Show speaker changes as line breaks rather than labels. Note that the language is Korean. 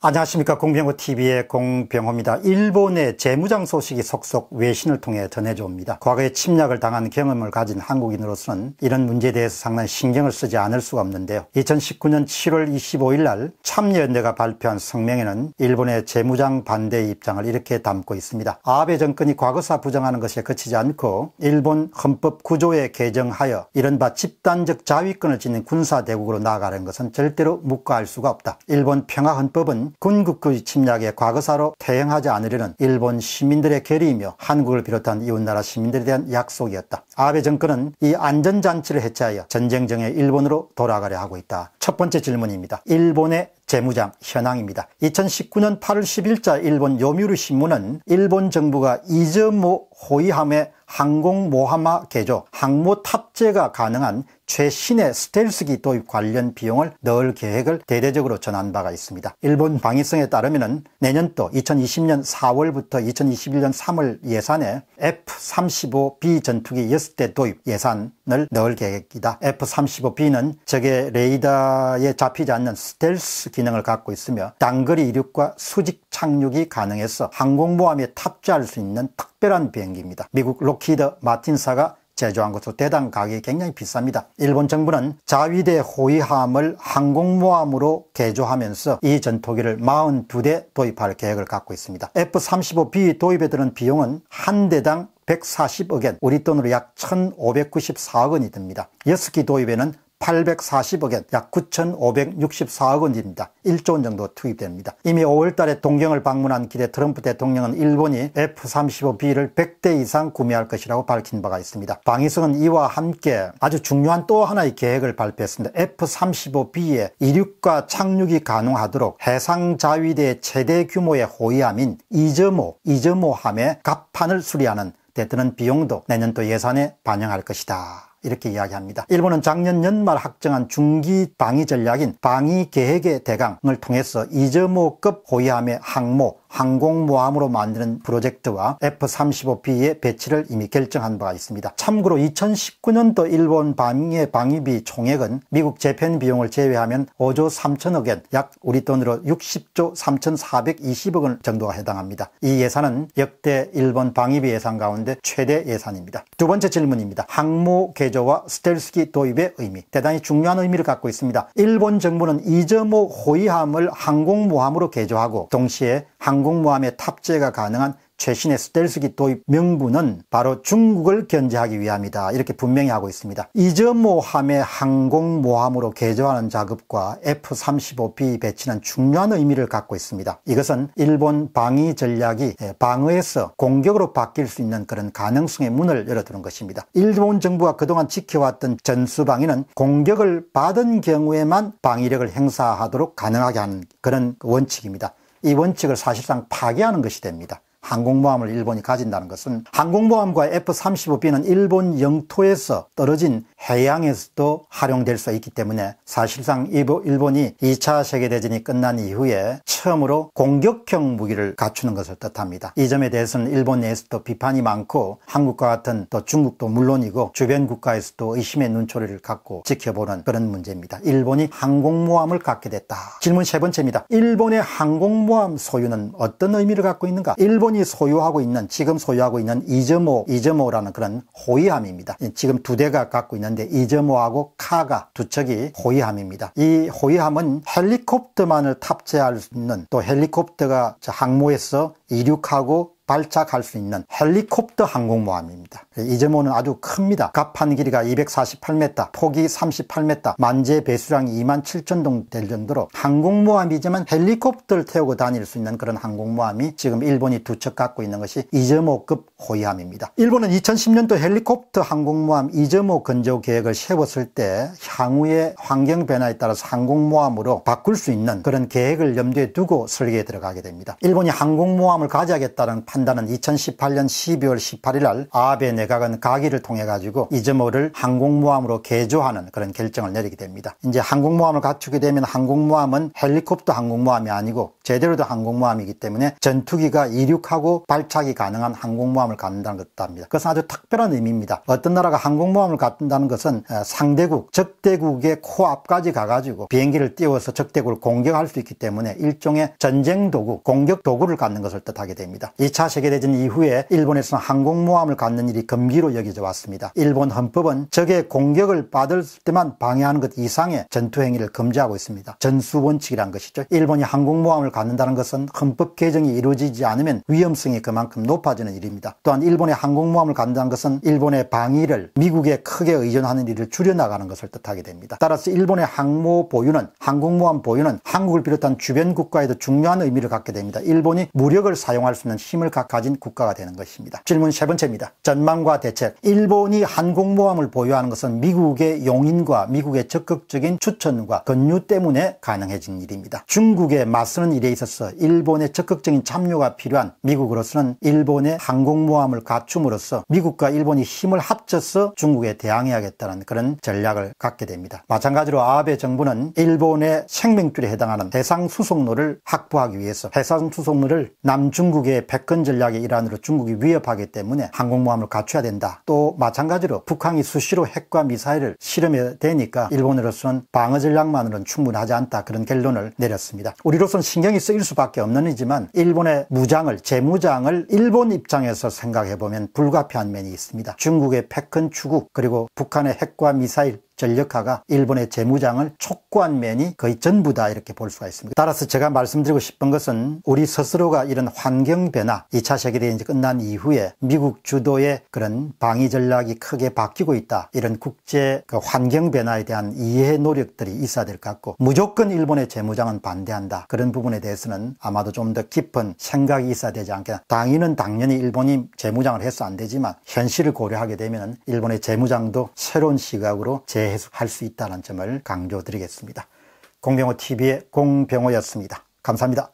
안녕하십니까 공병호TV의 공병호입니다. 일본의 재무장 소식이 속속 외신을 통해 전해져 옵니다. 과거에 침략을 당한 경험을 가진 한국인으로서는 이런 문제에 대해서 상당히 신경을 쓰지 않을 수가 없는데요. 2019년 7월 25일 날 참여연대가 발표한 성명에는 일본의 재무장 반대 입장을 이렇게 담고 있습니다. 아베 정권이 과거사 부정하는 것에 그치지 않고 일본 헌법 구조에 개정하여 이른바 집단적 자위권을 지닌 군사대국으로 나아가는 것은 절대로 묵과할 수가 없다. 일본 평화헌법은 군국의 침략의 과거사로 대응하지 않으려는 일본 시민들의 결의이며 한국을 비롯한 이웃나라 시민들에 대한 약속이었다. 아베 정권은 이 안전장치를 해체하여 전쟁정의 일본으로 돌아가려 하고 있다. 첫 번째 질문입니다. 일본의 재무장 현황입니다. 2019년 8월 10일자 일본 요미우리 신문은 일본 정부가 이즈모 호위함의 항공 모함마 개조 항모 탑재가 가능한 최신의 스텔스기 도입 관련 비용을 넣을 계획을 대대적으로 전한 바가 있습니다. 일본 방위성에 따르면 내년도 2020년 4월부터 2021년 3월 예산에 F-35B 전투기 6대 도입 예산을 넣을 계획이다. F-35B는 적의 레이더에 잡히지 않는 스텔스 기능을 갖고 있으며 단거리 이륙과 수직 착륙이 가능해서 항공모함에 탑재할 수 있는 특별한 비행기입니다. 미국 로키드 마틴사가 제조한 것으로 대당 가격이 굉장히 비쌉니다. 일본 정부는 자위대 호위함을 항공모함으로 개조하면서 이 전투기를 42대 도입할 계획을 갖고 있습니다. F-35B 도입에 드는 비용은 한 대당 140억엔, 우리 돈으로 약 1,594억 원이 듭니다. 6기 도입에는 840억엔 약 9,564억 원입니다. 1조 원 정도 투입됩니다. 이미 5월 달에 동경을 방문한 길에 트럼프 대통령은 일본이 F-35B를 100대 이상 구매할 것이라고 밝힌 바가 있습니다. 방위성은 이와 함께 아주 중요한 또 하나의 계획을 발표했습니다. F-35B의 이륙과 착륙이 가능하도록 해상자위대의 최대 규모의 호위함인 이즈모, 이즈모함의 갑판을 수리하는 대 드는 비용도 내년도 예산에 반영할 것이다. 이렇게 이야기합니다. 일본은 작년 연말 확정한 중기 방위 전략인 방위 계획의 대강을 통해서 이즈모급 호위함의 항모, 항공모함으로 만드는 프로젝트와 F-35B의 배치를 이미 결정한 바가 있습니다. 참고로 2019년도 일본 방위의 방위비 총액은 미국 재편 비용을 제외하면 5조 3천억 엔, 약 우리 돈으로 60조 3,420억 원 정도가 해당합니다. 이 예산은 역대 일본 방위비 예산 가운데 최대 예산입니다. 두 번째 질문입니다. 항모 개 제조와 스텔스기 도입의 의미 대단히 중요한 의미를 갖고 있습니다. 일본 정부는 이점 호위함을 호 항공모함으로 개조하고 동시에 항공모함에 탑재가 가능한 최신의 스텔스기 도입 명분은 바로 중국을 견제하기 위함이다 이렇게 분명히 하고 있습니다. 이저모함의 항공모함으로 개조하는 작업과 F-35B 배치는 중요한 의미를 갖고 있습니다. 이것은 일본 방위 전략이 방어에서 공격으로 바뀔 수 있는 그런 가능성의 문을 열어두는 것입니다. 일본 정부가 그동안 지켜왔던 전수방위는 공격을 받은 경우에만 방위력을 행사하도록 가능하게 하는 그런 원칙입니다. 이 원칙을 사실상 파괴하는 것이 됩니다. 항공모함을 일본이 가진다는 것은 항공모함과 F-35B는 일본 영토에서 떨어진 해양에서도 활용될 수 있기 때문에 사실상 일본이 2차 세계대전이 끝난 이후에 처음으로 공격형 무기를 갖추는 것을 뜻합니다. 이 점에 대해서는 일본 내에서도 비판이 많고 한국과 같은 또 중국도 물론이고 주변 국가에서도 의심의 눈초리를 갖고 지켜보는 그런 문제입니다. 일본이 항공모함을 갖게 됐다. 질문 세 번째입니다. 일본의 항공모함 소유는 어떤 의미를 갖고 있는가? 일본이 소유하고 있는 지금 소유하고 있는 이2이 2.5라는 그런 호위함입니다. 지금 두 대가 갖고 있는 있는데 이즈모하고 카가 두 척이 호위함입니다. 이 호위함은 헬리콥터만을 탑재할 수 있는 또 헬리콥터가 항모에서 이륙하고 발작할 수 있는 헬리콥터 항공모함입니다. 이 점호는 아주 큽니다. 갑판 길이가 248m, 폭이 38m, 만재 배수량이 2 7 0 0 0동될 정도로 항공모함이지만 헬리콥터를 태우고 다닐 수 있는 그런 항공모함이 지금 일본이 두척 갖고 있는 것이 이 2.5급 호위함입니다. 일본은 2010년도 헬리콥터 항공모함 이2.5 건조 계획을 세웠을 때 향후의 환경 변화에 따라서 항공모함으로 바꿀 수 있는 그런 계획을 염두에 두고 설계에 들어가게 됩니다. 일본이 항공모함을 가져야겠다는 판 푼다는 2018년 12월 18일 날 아베 내각은 가기를 통해 가지고 이즈모를 항공모함으로 개조하는 그런 결정을 내리게 됩니다. 이제 항공모함을 갖추게 되면 항공모함은 헬리콥터 항공모함이 아니고 제대로 된 항공모함이기 때문에 전투기가 이륙하고 발착이 가능한 항공모함을 갖는다는 것입니다. 그것은 아주 특별한 의미입니다. 어떤 나라가 항공모함을 갖는다는 것은 상대국, 적대국의 코앞까지 가가지고 비행기를 띄워서 적대국을 공격할 수 있기 때문에 일종의 전쟁 도구, 공격 도구를 갖는 것을 뜻하게 됩니다. 2차 세계대전 이후에 일본에서는 항공모함을 갖는 일이 금기로 여겨져 왔습니다. 일본 헌법은 적의 공격을 받을 때만 방해하는 것 이상의 전투행위를 금지하고 있습니다. 전수원칙이란 것이죠. 일본이 항공모함을 갖는다는 것은 헌법 개정이 이루어지지 않으면 위험성이 그만큼 높아지는 일입니다. 또한 일본의 항공모함을 갖는다는 것은 일본의 방위를 미국에 크게 의존하는 일을 줄여나가는 것을 뜻하게 됩니다. 따라서 일본의 항모 보유는 항공모함 보유는 한국을 비롯한 주변 국가에도 중요한 의미를 갖게 됩니다. 일본이 무력을 사용할 수 있는 힘을 가, 가진 국가가 되는 것입니다. 질문 세 번째입니다. 전망과 대책. 일본이 항공모함을 보유하는 것은 미국의 용인과 미국의 적극적인 추천과 권유 때문에 가능해진 일입니다. 중국에 맞서는 일에 있어서 일본의 적극적인 참여가 필요한 미국으로서는 일본의 항공모함을 갖춤으로써 미국과 일본이 힘을 합쳐서 중국에 대항해야겠다는 그런 전략을 갖게 됩니다. 마찬가지로 아베 정부는 일본의 생명줄에 해당하는 해상수송로를 확보하기 위해서 해상수송로를 남중국의 백근 패권 전략의 일환으로 중국이 위협하기 때문에 항공모함을 갖춰야 된다. 또 마찬가지로 북한이 수시로 핵과 미사일을 실험해 대니까 일본으로서는 방어 전략만으로는 충분하지 않다 그런 결론을 내렸습니다. 우리로서는 신경이 쓰일 수밖에 없는 이지만 일본의 무장을 재무장을 일본 입장에서 생각해보면 불가피한 면이 있습니다. 중국의 패권 추구 그리고 북한의 핵과 미사일 전력화가 일본의 재무장을 촉구한 면이 거의 전부다 이렇게 볼 수가 있습니다. 따라서 제가 말씀드리고 싶은 것은 우리 스스로가 이런 환경 변화 2차 세계대전이 끝난 이후에 미국 주도의 그런 방위 전략이 크게 바뀌고 있다. 이런 국제 그 환경 변화에 대한 이해 노력들이 있어야 될것 같고 무조건 일본의 재무장은 반대한다. 그런 부분에 대해서는 아마도 좀 더 깊은 생각이 있어야 되지 않겠나. 당위는 당연히 일본이 재무장을 해서 안 되지만 현실을 고려하게 되면 일본의 재무장도 새로운 시각으로 재 배수할 수 있다는 점을 강조드리겠습니다. 공병호 TV의 공병호였습니다. 감사합니다.